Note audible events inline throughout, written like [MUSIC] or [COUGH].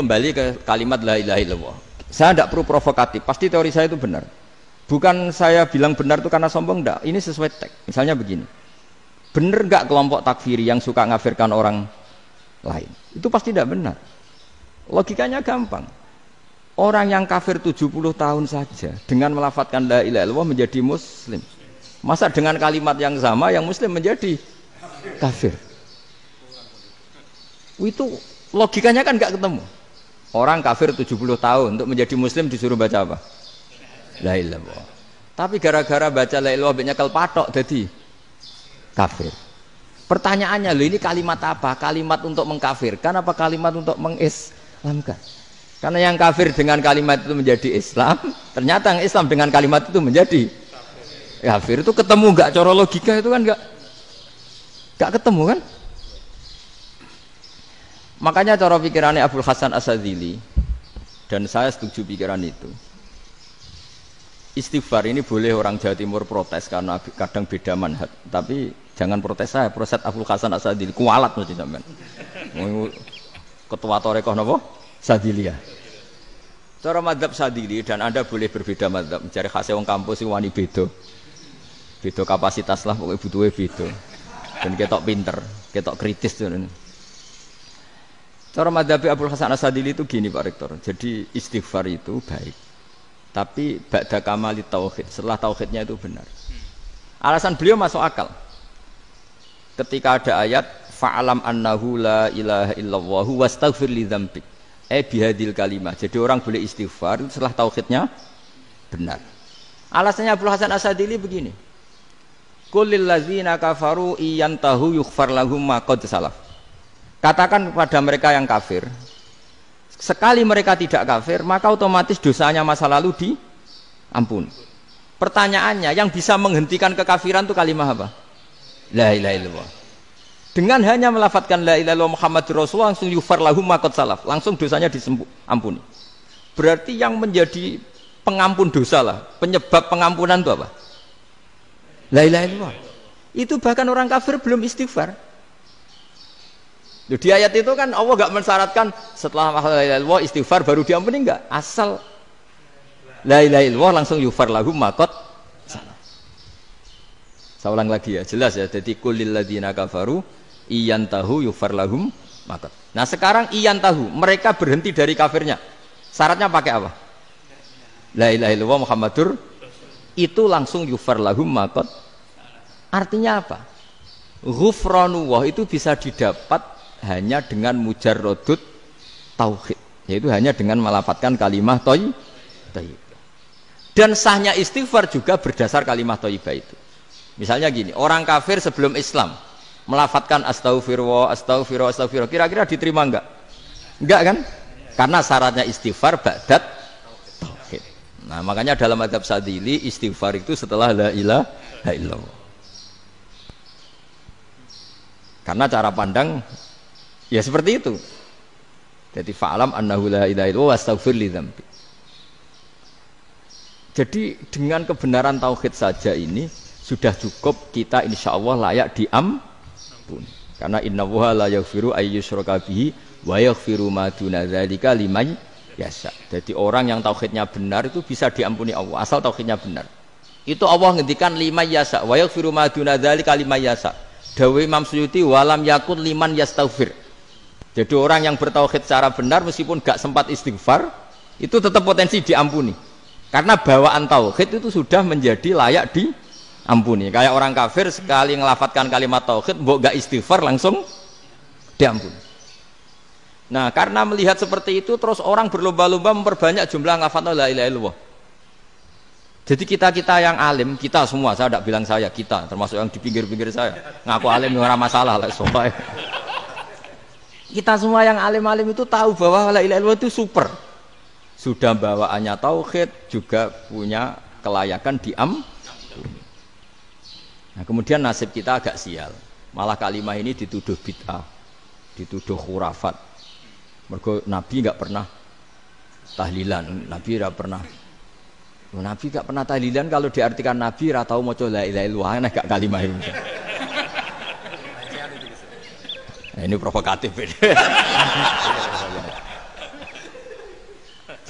kembali ke kalimat la ilaha illallah. Saya tidak perlu provokatif, pasti teori saya itu benar. Bukan saya bilang benar itu karena sombong, enggak. Ini sesuai teks. Misalnya begini. Benar enggak kelompok takfiri yang suka ngafirkan orang lain? Itu pasti tidak benar. Logikanya gampang. Orang yang kafir 70 tahun saja dengan melafatkan la ilaha illallah menjadi muslim. Masa dengan kalimat yang sama yang muslim menjadi kafir? Itu logikanya kan nggak ketemu. Orang kafir 70 tahun untuk menjadi muslim disuruh baca apa? La ilaha Tapi gara-gara baca la ilaha nyekel patok jadi kafir. Pertanyaannya lo ini kalimat apa? Kalimat untuk mengkafirkan apa kalimat untuk mengislamkan? Karena yang kafir dengan kalimat itu menjadi Islam, ternyata yang Islam dengan kalimat itu menjadi kafir. Kafir itu ketemu nggak? Coro logika itu kan nggak nggak ketemu kan? Makanya cara pikirannya Abdul Hasan Asadili dan saya setuju pikiran itu. Istighfar ini boleh orang Jawa Timur protes karena kadang beda manhat, tapi jangan protes saya, protes Abdul Hasan Asadili kualat nanti teman Ketua Torekoh nopo? ya. Cara madhab Sadili dan Anda boleh berbeda madhab. Mencari khasnya orang kampus wani bedo bedo kapasitas lah pokoknya butuhnya itu Dan kita pinter, kita kritis tuh. Cara madhabi Abdul Hasan Asadili itu gini Pak Rektor. Jadi istighfar itu baik. Tapi ba'da kamali tauhid, setelah tauhidnya itu benar. Alasan beliau masuk akal. Ketika ada ayat fa'alam annahu la ilaha illallah wastaghfir li dzambik. Eh bihadil kalimah. Jadi orang boleh istighfar setelah tauhidnya benar. Alasannya Abdul Hasan Asadili begini. Kulil ladzina kafaru iyantahu yughfar lahum ma qad salaf. Katakan kepada mereka yang kafir, sekali mereka tidak kafir, maka otomatis dosanya masa lalu diampuni. Pertanyaannya, yang bisa menghentikan kekafiran itu kalimat apa? La ilaha illallah. Dengan hanya melafatkan la ilaha illallah Muhammad Rasulullah langsung yufar lahu makot salaf, langsung dosanya diampuni. Berarti yang menjadi pengampun dosa lah, penyebab pengampunan itu apa? La ilaha illallah. Itu bahkan orang kafir belum istighfar di ayat itu kan Allah gak mensyaratkan setelah mahalailallah istighfar baru diampuni enggak. Asal la ilaha illallah langsung yufar lahum makot saya ulang lagi ya, jelas ya. Jadi kulil ladina kafaru iyan tahu yufar lahum makot. Nah sekarang iyan tahu, mereka berhenti dari kafirnya. Syaratnya pakai apa? La ilaha illallah Muhammadur itu langsung yufar lahum makot. Artinya apa? Ghufranullah itu bisa didapat hanya dengan mujarrodut tauhid yaitu hanya dengan melafatkan kalimat toy dan sahnya istighfar juga berdasar kalimat toyibah itu misalnya gini orang kafir sebelum Islam melafatkan astaghfirullah astaghfirullah astaghfirullah kira-kira diterima enggak enggak kan karena syaratnya istighfar badat tauhid nah makanya dalam adab sadili istighfar itu setelah la ilaha illallah karena cara pandang Ya seperti itu. Jadi falam annahu la ilaha illallah wastaghfir li dzambi. Jadi dengan kebenaran tauhid saja ini sudah cukup kita insya Allah layak diampun. Karena inna wuha la yaghfiru ayyusyraka bihi wa yaghfiru ma duna dzalika liman yasha. Jadi orang yang tauhidnya benar itu bisa diampuni Allah asal tauhidnya benar. Itu Allah ngendikan lima yasa wa yaghfiru ma duna dzalika liman yasha. Dawai Imam Suyuti walam yakun liman yastaghfir. Jadi orang yang bertauhid secara benar meskipun gak sempat istighfar itu tetap potensi diampuni. Karena bawaan tauhid itu sudah menjadi layak diampuni. Kayak orang kafir sekali ngelafatkan kalimat tauhid, mbok gak istighfar langsung diampuni. Nah, karena melihat seperti itu terus orang berlomba-lomba memperbanyak jumlah lafaz la ilaha illallah. Jadi kita-kita yang alim, kita semua, saya tidak bilang saya, kita termasuk yang di pinggir-pinggir saya. Ngaku alim orang masalah lah, soalnya kita semua yang alim-alim itu tahu bahwa la ilaha illallah itu super. Sudah bawaannya tauhid, juga punya kelayakan diam. Nah, kemudian nasib kita agak sial. Malah kalimah ini dituduh bid'ah, dituduh khurafat. Mergo Nabi nggak pernah tahlilan, Nabi nggak pernah Nabi nggak pernah tahlilan kalau diartikan Nabi ratau mau coba la ilaha illallah nah gak kalimah ini. Nah, ini provokatif ini.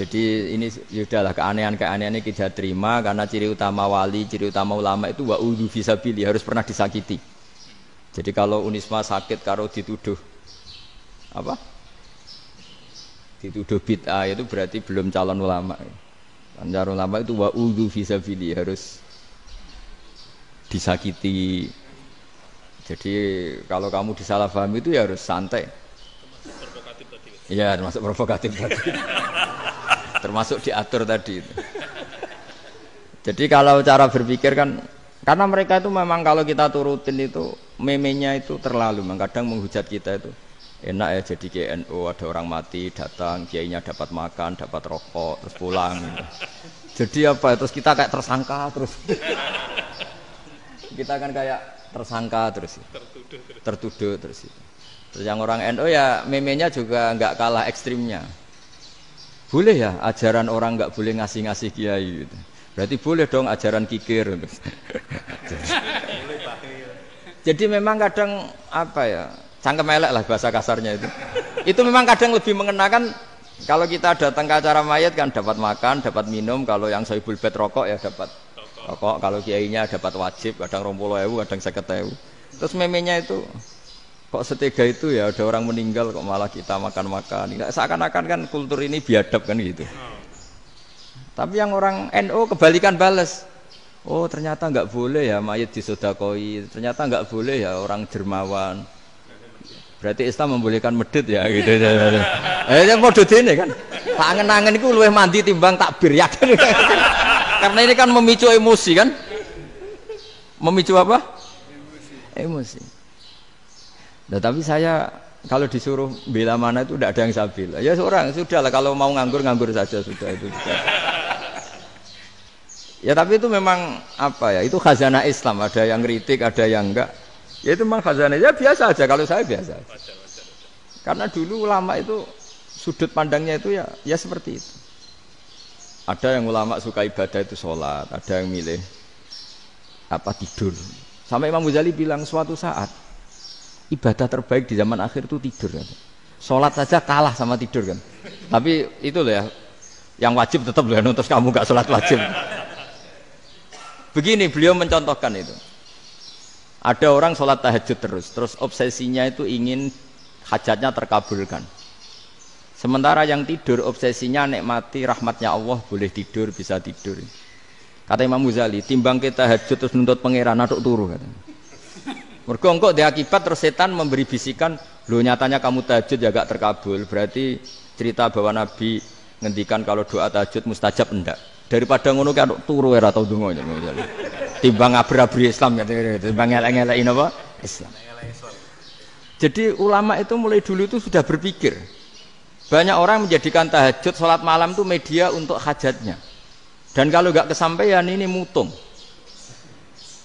Jadi ini sudahlah ya keanehan-keanehan ini kita terima karena ciri utama wali, ciri utama ulama itu bisa visabili harus pernah disakiti. Jadi kalau Unisma sakit karo dituduh apa? Dituduh bid'ah itu berarti belum calon ulama. Calon ulama itu wa'udhu visabili harus disakiti jadi kalau kamu disalahpahami itu ya harus santai. Iya, iya, termasuk provokatif tadi. termasuk diatur tadi. Itu. Jadi kalau cara berpikir kan karena mereka itu memang kalau kita turutin itu memenya itu terlalu, kadang menghujat kita itu enak ya jadi GNO ada orang mati datang kiainya dapat makan dapat rokok terus pulang gitu. jadi apa ya, terus kita kayak tersangka terus kita kan kayak tersangka terus tertuduh tertuduh, terus itu. Terus yang orang NU NO ya memenya juga nggak kalah ekstrimnya. Boleh ya ajaran orang nggak boleh ngasih-ngasih kiai gitu. Berarti boleh dong ajaran kikir. [LAUGHS] Jadi memang kadang apa ya cangkem elek lah bahasa kasarnya itu. itu memang kadang lebih mengenakan kalau kita datang ke acara mayat kan dapat makan, dapat minum. Kalau yang sohibul bed rokok ya dapat Kok kalau kiainya dapat wajib kadang rompulo ewu, kadang seketewu. Terus memenya itu kok setega itu ya ada orang meninggal kok malah kita makan-makan. Seakan-akan kan kultur ini biadab kan gitu. Tapi yang orang NO kebalikan bales Oh ternyata nggak boleh ya mayat disodakoi. Ternyata nggak boleh ya orang dermawan. Berarti Islam membolehkan medit ya gitu. [LAUGHS] eh, yang mau ini kan. Tangan-tangan itu lebih mandi timbang takbir ya kan. [LAUGHS] karena ini kan memicu emosi kan memicu apa emosi nah, tapi saya kalau disuruh bela mana itu tidak ada yang sabil. ya seorang sudah lah kalau mau nganggur nganggur saja sudah itu sudah. ya tapi itu memang apa ya itu khazanah Islam ada yang kritik ada yang enggak ya itu memang khazanah ya biasa aja kalau saya biasa aja. karena dulu ulama itu sudut pandangnya itu ya ya seperti itu ada yang ulama suka ibadah itu sholat, ada yang milih apa tidur. Sampai Imam Ghazali bilang suatu saat ibadah terbaik di zaman akhir itu tidur. Sholat saja kalah sama tidur kan. Tapi itu loh ya, yang wajib tetap loh, ya, terus kamu gak sholat wajib. Begini beliau mencontohkan itu. Ada orang sholat tahajud terus, terus obsesinya itu ingin hajatnya terkabulkan Sementara yang tidur obsesinya nikmati rahmatnya Allah boleh tidur bisa tidur. Kata Imam Muzali, timbang kita hajut terus nuntut pangeran atau turu kata. dia akibat terus setan memberi bisikan, lo nyatanya kamu tahajud ya gak terkabul. Berarti cerita bahwa Nabi ngendikan kalau doa tajud mustajab enggak. Daripada ngono kan turu era ya Muzali. Timbang abri-abri Islam ya timbang ngelak-ngelak Islam. Jadi ulama itu mulai dulu itu sudah berpikir banyak orang menjadikan tahajud sholat malam itu media untuk hajatnya. Dan kalau nggak kesampaian ini mutung.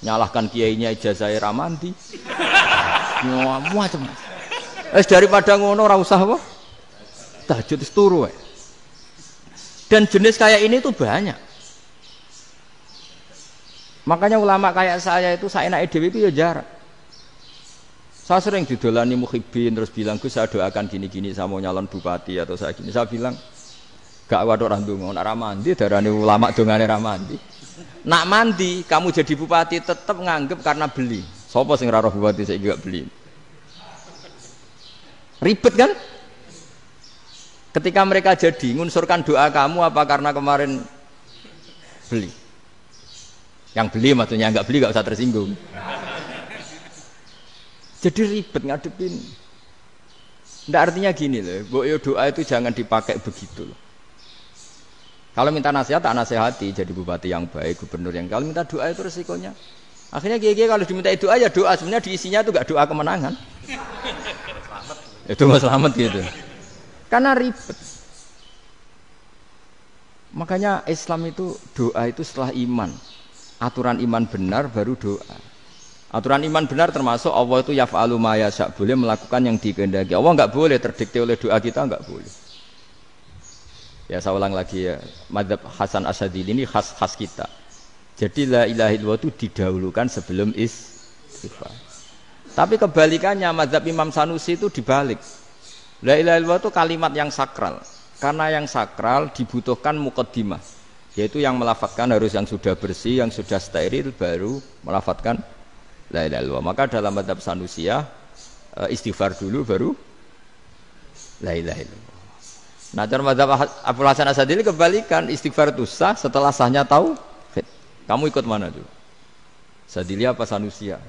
Nyalahkan kiainya Jazair Ramanti. macam Es daripada ngono rausah wah apa? Tahajud turu wae. Dan jenis kayak ini tuh banyak. Makanya ulama kayak saya itu saya naik dewi itu ya jarak. Saya sering didolani mukhibin terus bilang, saya doakan gini-gini saya mau nyalon bupati atau saya gini. Saya bilang, gak wadok randung, nak ramandi darani ulama yang ramandi. Nak mandi, kamu jadi bupati tetap nganggep karena beli. Sopo sing raro bupati saya juga beli. Ribet kan? Ketika mereka jadi, ngunsurkan doa kamu apa karena kemarin beli? Yang beli maksudnya nggak beli nggak usah tersinggung. Jadi ribet ngadepin. Tidak artinya gini loh, yo doa itu jangan dipakai begitu loh. Kalau minta nasihat tak nasihati jadi bupati yang baik, gubernur yang kalau minta doa itu resikonya. Akhirnya gigi kalau diminta doa ya doa sebenarnya diisinya itu gak doa kemenangan. itu mas selamat gitu. Karena ribet. Makanya Islam itu doa itu setelah iman. Aturan iman benar baru doa. Aturan iman benar termasuk Allah itu yaf'alu ma yasha, boleh melakukan yang dikehendaki. Allah enggak boleh terdikte oleh doa kita enggak boleh. Ya saya ulang lagi ya, madhab Hasan Asadil ini khas khas kita. Jadi la ilaha illallah itu didahulukan sebelum istighfar. Tapi kebalikannya madhab Imam Sanusi itu dibalik. La ilaha illallah itu kalimat yang sakral. Karena yang sakral dibutuhkan mukaddimah. Yaitu yang melafatkan harus yang sudah bersih, yang sudah steril baru melafatkan la ilaha illallah. Maka dalam madhab Sanusiyah eh, istighfar dulu baru la ilaha illallah. Nah, dalam madhab Abdul Hasan Asadili kebalikan istighfar itu sah setelah sahnya tahu. Kamu ikut mana tuh? Sadili apa Sanusia?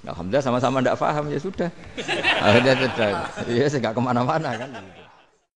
Alhamdulillah sama-sama tidak -sama paham ya sudah. [LAUGHS] Akhirnya sudah. Ya, saya nggak kemana-mana kan.